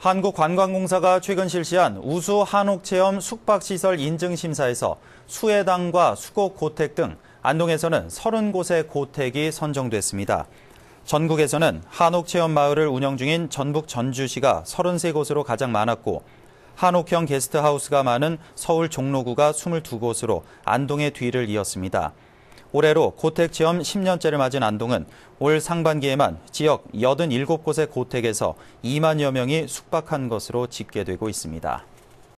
한국관광공사가 최근 실시한 우수 한옥체험 숙박시설 인증심사에서 수해당과 수곡고택 등 안동에서는 30곳의 고택이 선정됐습니다. 전국에서는 한옥체험 마을을 운영 중인 전북 전주시가 33곳으로 가장 많았고 한옥형 게스트하우스가 많은 서울 종로구가 22곳으로 안동의 뒤를 이었습니다. 올해로 고택 체험 10년째를 맞은 안동은 올 상반기에만 지역 87곳의 고택에서 2만여 명이 숙박한 것으로 집계되고 있습니다.